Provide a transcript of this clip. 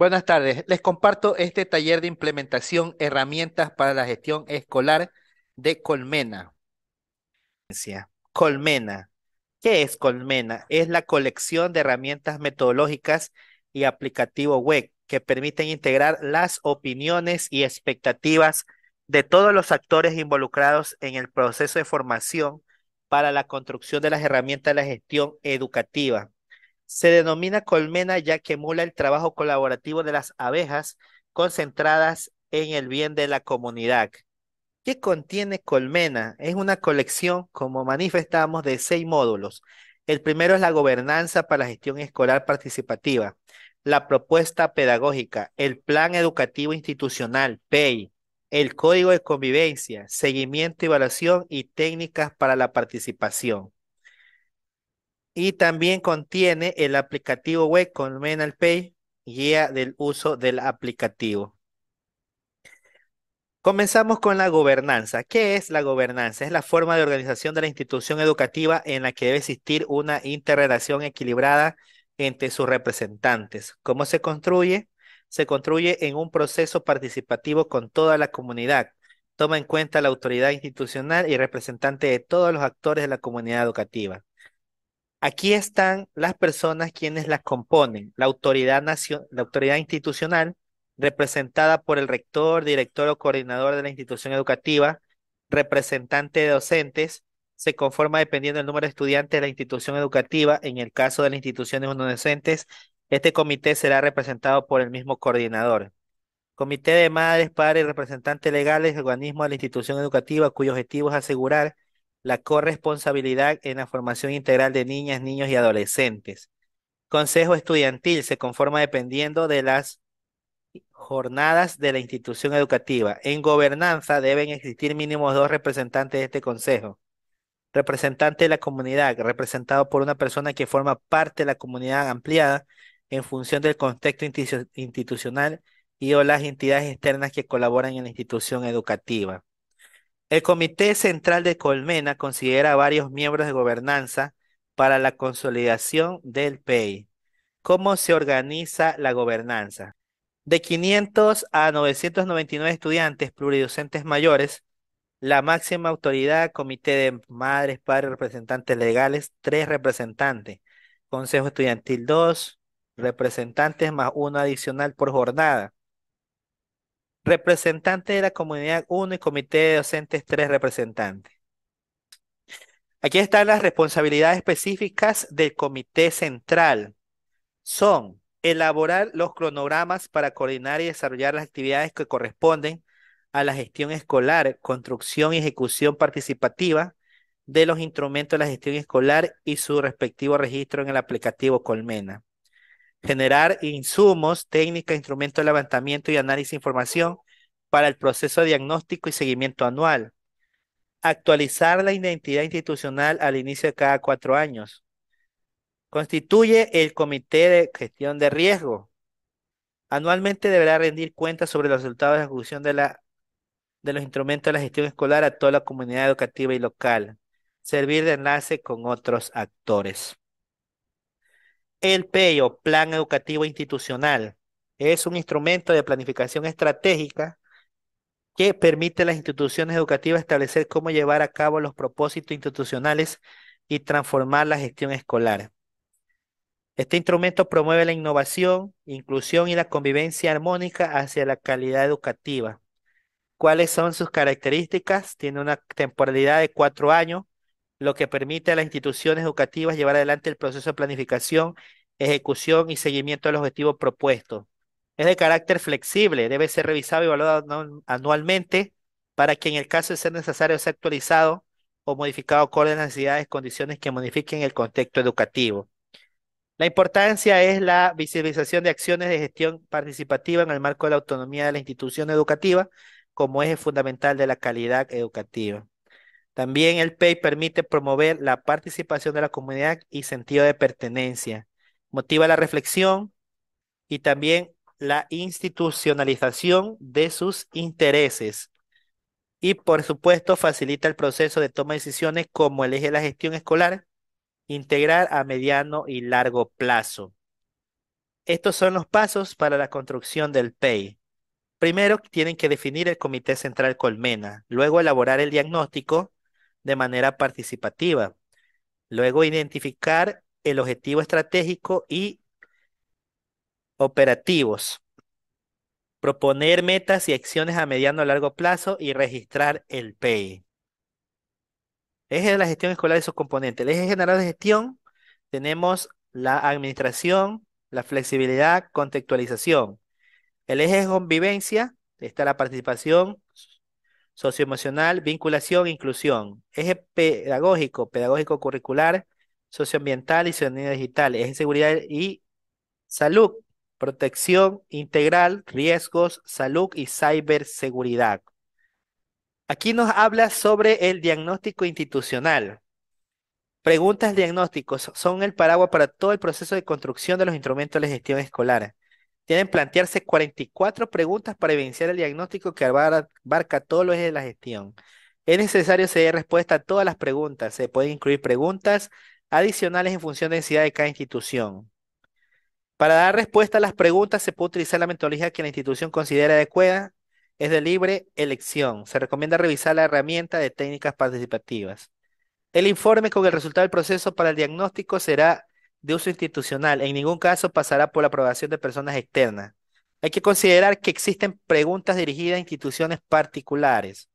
Buenas tardes. Les comparto este taller de implementación herramientas para la gestión escolar de Colmena. Colmena. ¿Qué es Colmena? Es la colección de herramientas metodológicas y aplicativo web que permiten integrar las opiniones y expectativas de todos los actores involucrados en el proceso de formación para la construcción de las herramientas de la gestión educativa se denomina colmena ya que emula el trabajo colaborativo de las abejas concentradas en el bien de la comunidad. ¿Qué contiene Colmena? Es una colección, como manifestamos, de seis módulos. El primero es la gobernanza para la gestión escolar participativa, la propuesta pedagógica, el plan educativo institucional, PEI, el código de convivencia, seguimiento, y evaluación y técnicas para la participación. Y también contiene el aplicativo web con Menalpay, guía del uso del aplicativo. Comenzamos con la gobernanza. ¿Qué es la gobernanza? Es la forma de organización de la institución educativa en la que debe existir una interrelación equilibrada entre sus representantes. ¿Cómo se construye? Se construye en un proceso participativo con toda la comunidad. Toma en cuenta la autoridad institucional y representante de todos los actores de la comunidad educativa. Aquí están las personas quienes las componen, la autoridad, la autoridad institucional, representada por el rector, director o coordinador de la institución educativa, representante de docentes, se conforma dependiendo del número de estudiantes de la institución educativa. En el caso de las instituciones docentes, este comité será representado por el mismo coordinador. Comité de madres, padres, y representantes legales, organismo de la institución educativa cuyo objetivo es asegurar la corresponsabilidad en la formación integral de niñas, niños y adolescentes. Consejo estudiantil se conforma dependiendo de las jornadas de la institución educativa. En gobernanza deben existir mínimo dos representantes de este consejo. Representante de la comunidad, representado por una persona que forma parte de la comunidad ampliada en función del contexto institucional y o las entidades externas que colaboran en la institución educativa. El Comité Central de Colmena considera a varios miembros de gobernanza para la consolidación del PEI. ¿Cómo se organiza la gobernanza? De 500 a 999 estudiantes pluridocentes mayores, la máxima autoridad, comité de madres, padres, representantes legales, tres representantes, consejo estudiantil dos representantes más uno adicional por jornada. Representante de la comunidad 1 y comité de docentes 3 representantes. Aquí están las responsabilidades específicas del comité central. Son elaborar los cronogramas para coordinar y desarrollar las actividades que corresponden a la gestión escolar, construcción y ejecución participativa de los instrumentos de la gestión escolar y su respectivo registro en el aplicativo Colmena generar insumos, técnicas, instrumentos de levantamiento y análisis de información para el proceso diagnóstico y seguimiento anual, actualizar la identidad institucional al inicio de cada cuatro años, constituye el Comité de Gestión de Riesgo. Anualmente deberá rendir cuentas sobre los resultados de ejecución de, de los instrumentos de la gestión escolar a toda la comunidad educativa y local. Servir de enlace con otros actores. El PEO, Plan Educativo Institucional, es un instrumento de planificación estratégica que permite a las instituciones educativas establecer cómo llevar a cabo los propósitos institucionales y transformar la gestión escolar. Este instrumento promueve la innovación, inclusión y la convivencia armónica hacia la calidad educativa. ¿Cuáles son sus características? Tiene una temporalidad de cuatro años, lo que permite a las instituciones educativas llevar adelante el proceso de planificación, ejecución y seguimiento del objetivo propuesto. Es de carácter flexible, debe ser revisado y evaluado anualmente para que en el caso de ser necesario sea actualizado o modificado acorde a las necesidades, condiciones que modifiquen el contexto educativo. La importancia es la visibilización de acciones de gestión participativa en el marco de la autonomía de la institución educativa como eje fundamental de la calidad educativa. También el PEI permite promover la participación de la comunidad y sentido de pertenencia. Motiva la reflexión y también la institucionalización de sus intereses. Y por supuesto facilita el proceso de toma de decisiones como el eje de la gestión escolar, integrar a mediano y largo plazo. Estos son los pasos para la construcción del PEI. Primero tienen que definir el Comité Central Colmena, luego elaborar el diagnóstico, de manera participativa. Luego, identificar el objetivo estratégico y operativos. Proponer metas y acciones a mediano o largo plazo y registrar el PEI. Eje de la gestión escolar y sus componentes. El eje general de gestión tenemos la administración, la flexibilidad, contextualización. El eje de convivencia está la participación, socioemocional, vinculación, inclusión, eje pedagógico, pedagógico curricular, socioambiental y ciudadanía digital, eje seguridad y salud, protección integral, riesgos, salud y ciberseguridad. Aquí nos habla sobre el diagnóstico institucional. Preguntas diagnósticos son el paraguas para todo el proceso de construcción de los instrumentos de gestión escolar. Deben plantearse 44 preguntas para evidenciar el diagnóstico que abarca todos los ejes de la gestión. Es necesario se respuesta a todas las preguntas. Se pueden incluir preguntas adicionales en función de necesidad de cada institución. Para dar respuesta a las preguntas se puede utilizar la metodología que la institución considera adecuada. Es de libre elección. Se recomienda revisar la herramienta de técnicas participativas. El informe con el resultado del proceso para el diagnóstico será de uso institucional en ningún caso pasará por la aprobación de personas externas. Hay que considerar que existen preguntas dirigidas a instituciones particulares